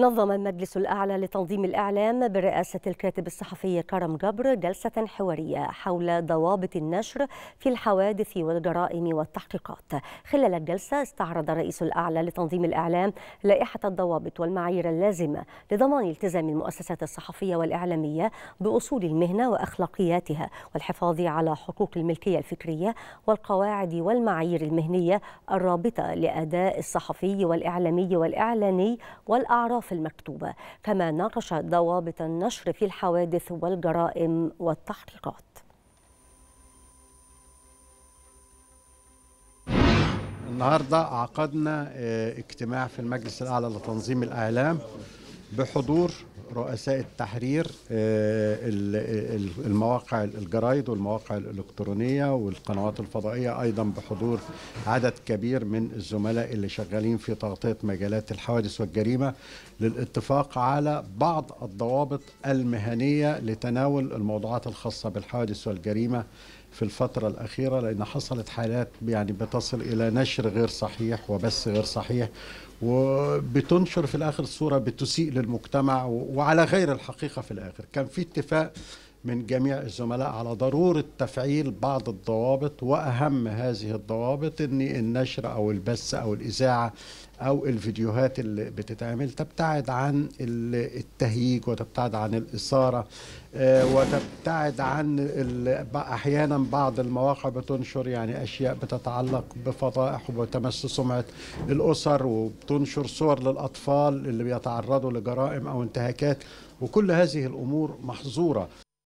نظم المجلس الأعلى لتنظيم الإعلام برئاسة الكاتب الصحفي كرم جبر جلسة حوارية حول ضوابط النشر في الحوادث والجرائم والتحقيقات خلال الجلسة استعرض الرئيس الأعلى لتنظيم الإعلام لائحة الضوابط والمعايير اللازمة لضمان التزام المؤسسات الصحفية والإعلامية بأصول المهنة وأخلاقياتها والحفاظ على حقوق الملكية الفكرية والقواعد والمعايير المهنية الرابطة لأداء الصحفي والإعلامي والإعلاني والأعراف الصحف المكتوبة كما ناقش ضوابط النشر في الحوادث والجرائم والتحقيقات النهارده عقدنا آه، اجتماع في المجلس الاعلى لتنظيم الاعلام بحضور رؤساء التحرير آه، المواقع الجرايد والمواقع الإلكترونية والقنوات الفضائية أيضا بحضور عدد كبير من الزملاء اللي شغالين في تغطية مجالات الحوادث والجريمة للاتفاق على بعض الضوابط المهنية لتناول الموضوعات الخاصة بالحوادث والجريمة في الفترة الأخيرة لأن حصلت حالات يعني بتصل إلى نشر غير صحيح وبث غير صحيح وبتنشر في الاخر صوره بتسيء للمجتمع وعلى غير الحقيقه في الاخر كان في اتفاق من جميع الزملاء على ضرورة تفعيل بعض الضوابط وأهم هذه الضوابط أن النشر أو البث أو الإذاعة أو الفيديوهات اللي بتتعمل تبتعد عن التهييج وتبتعد عن الإثارة آه، وتبتعد عن أحيانا بعض المواقع بتنشر يعني أشياء بتتعلق بفضائح وبتمس سمعة الأسر وبتنشر صور للأطفال اللي بيتعرضوا لجرائم أو انتهاكات وكل هذه الأمور محظورة